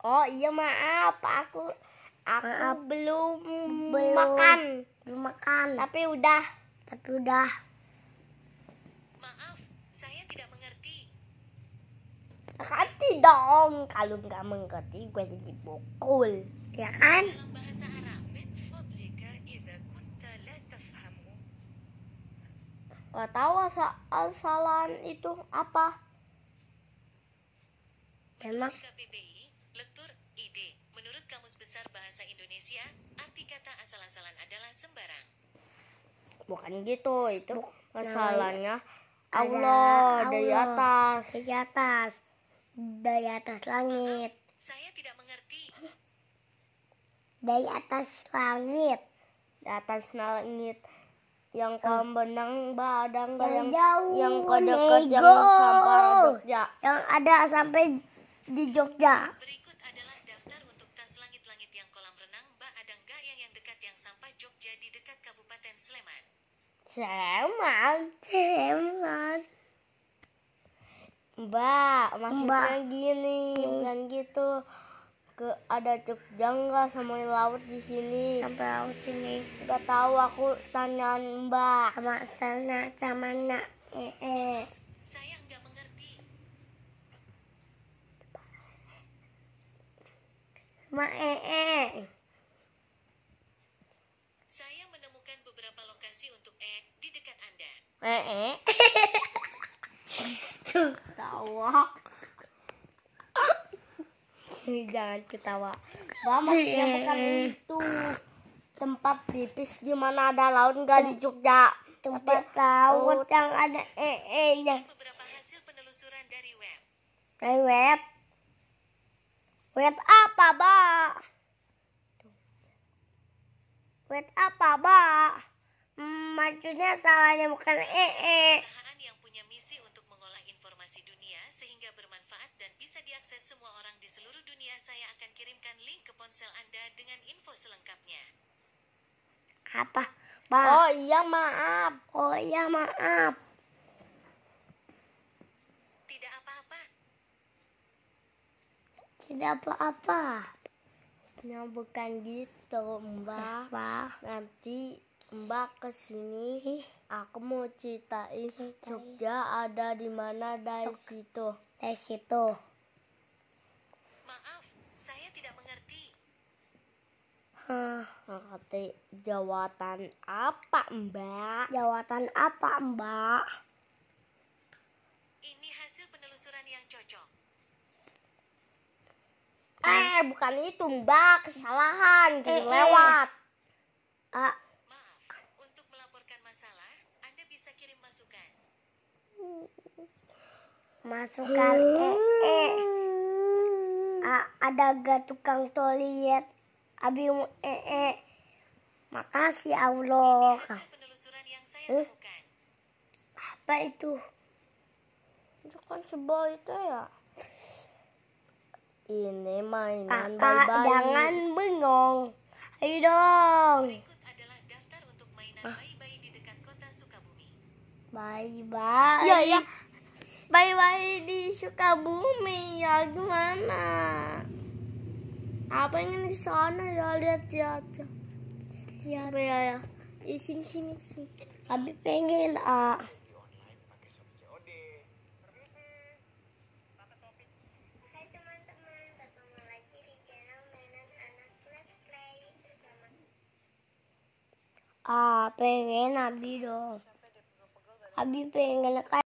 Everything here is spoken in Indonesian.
oh iya maaf aku aku maaf. belum belum makan belum makan tapi udah tapi udah maaf saya tidak mengerti kan tidak kalau nggak mengerti gue jadi bokul ya kan Gak tahu asal asalan itu apa. Memang. bukan gitu itu Buk masalahnya nah, Allah, Allah dari atas dari atas dari atas langit saya tidak mengerti dari atas langit dari atas langit yang kau eh. benang badang yang, yang jauh yang kau dekat sampai Jogja yang ada sampai di Jogja Ceman. Ceman. Mbak, maksudnya Mbak. gini, bukan gitu. Ke ada cuk jangga sama laut di sini. Sampai laut sini. Gak tahu aku tanya Mbak. Sama sana sama nak. Eh, eh. Ma ee eh, eh. eh ketawa jangan ketawa mama iya. yang bukan itu tempat pipis di mana ada laut nggak di Jogja tempat laut yang ada ee nya beberapa hasil penelusuran dari web dari web web apa ba web apa ba maksudnya salahnya bukan ee. Perusahaan yang punya misi untuk mengolah informasi dunia sehingga bermanfaat dan bisa diakses semua orang di seluruh dunia. Saya akan kirimkan link ke ponsel Anda dengan info selengkapnya. Apa? Ma. Oh iya maaf. Oh iya maaf. Tidak apa-apa. Tidak apa-apa. Nah, bukan gitu, Mbak. Apa? Nanti Mbak kesini, aku mau ceritain, ceritain. Jogja ada di mana dari Jog. situ. Dari situ. Maaf, saya tidak mengerti. Hah, ngerti jawatan apa Mbak? Jawatan apa Mbak? Ini hasil penelusuran yang cocok. Eh, eh bukan itu Mbak, kesalahan, eh, eh. Ah, masukkan ee eh, eh. A ada gak tukang toilet abi ee eh, makasih Allah eh? apa itu itu kan sebuah itu ya ini mainan kakak bayi. jangan bengong ayo dong bayi-bayi bayi-bayi ya ya Bye bye di Sukabumi ya gimana apa ingin di sana ya lihat lihat siapa ya ya di sini sini sini abi pengen ah Ah, pengen Abi dong. Abi pengen kayak